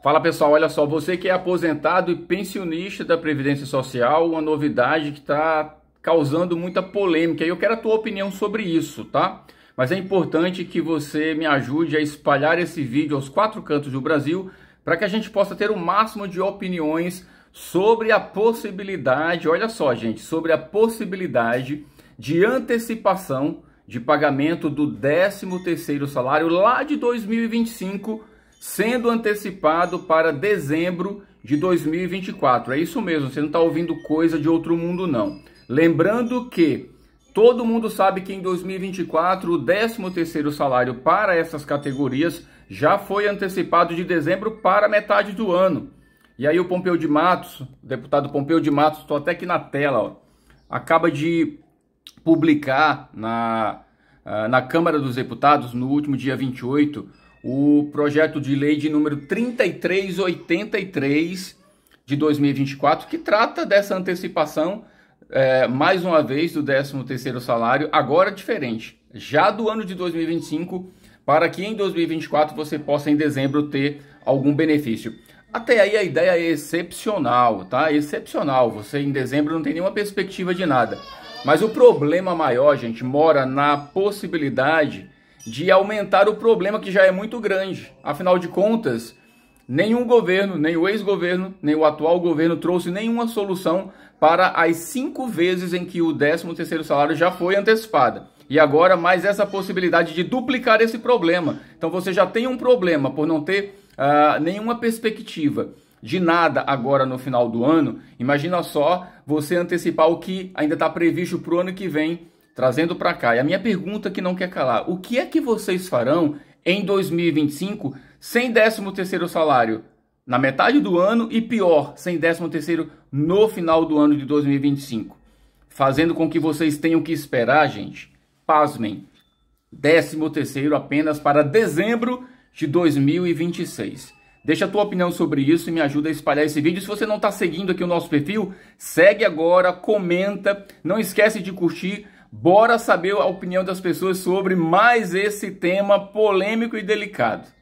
Fala pessoal, olha só, você que é aposentado e pensionista da Previdência Social, uma novidade que está causando muita polêmica e eu quero a tua opinião sobre isso, tá? Mas é importante que você me ajude a espalhar esse vídeo aos quatro cantos do Brasil para que a gente possa ter o máximo de opiniões sobre a possibilidade, olha só, gente, sobre a possibilidade de antecipação de pagamento do 13º salário lá de 2025 sendo antecipado para dezembro de 2024. É isso mesmo, você não está ouvindo coisa de outro mundo, não. Lembrando que todo mundo sabe que em 2024 o 13º salário para essas categorias já foi antecipado de dezembro para metade do ano. E aí o Pompeu de Matos, deputado Pompeu de Matos, estou até aqui na tela, ó, acaba de publicar na, ah, na Câmara dos Deputados, no último dia 28, o projeto de lei de número 3383 de 2024, que trata dessa antecipação, é, mais uma vez, do 13º salário, agora diferente, já do ano de 2025, para que em 2024 você possa, em dezembro, ter algum benefício. Até aí a ideia é excepcional, tá? É excepcional. Você em dezembro não tem nenhuma perspectiva de nada. Mas o problema maior, gente, mora na possibilidade de aumentar o problema que já é muito grande. Afinal de contas, nenhum governo, nem o ex-governo, nem o atual governo trouxe nenhuma solução para as cinco vezes em que o 13 terceiro salário já foi antecipado. E agora mais essa possibilidade de duplicar esse problema. Então você já tem um problema por não ter uh, nenhuma perspectiva de nada agora no final do ano. Imagina só você antecipar o que ainda está previsto para o ano que vem trazendo para cá. E a minha pergunta que não quer calar: o que é que vocês farão em 2025 sem 13 terceiro salário? Na metade do ano e pior, sem 13 terceiro no final do ano de 2025. Fazendo com que vocês tenham que esperar, gente, pasmem, 13 terceiro apenas para dezembro de 2026. Deixa a tua opinião sobre isso e me ajuda a espalhar esse vídeo. Se você não está seguindo aqui o nosso perfil, segue agora, comenta, não esquece de curtir, Bora saber a opinião das pessoas sobre mais esse tema polêmico e delicado.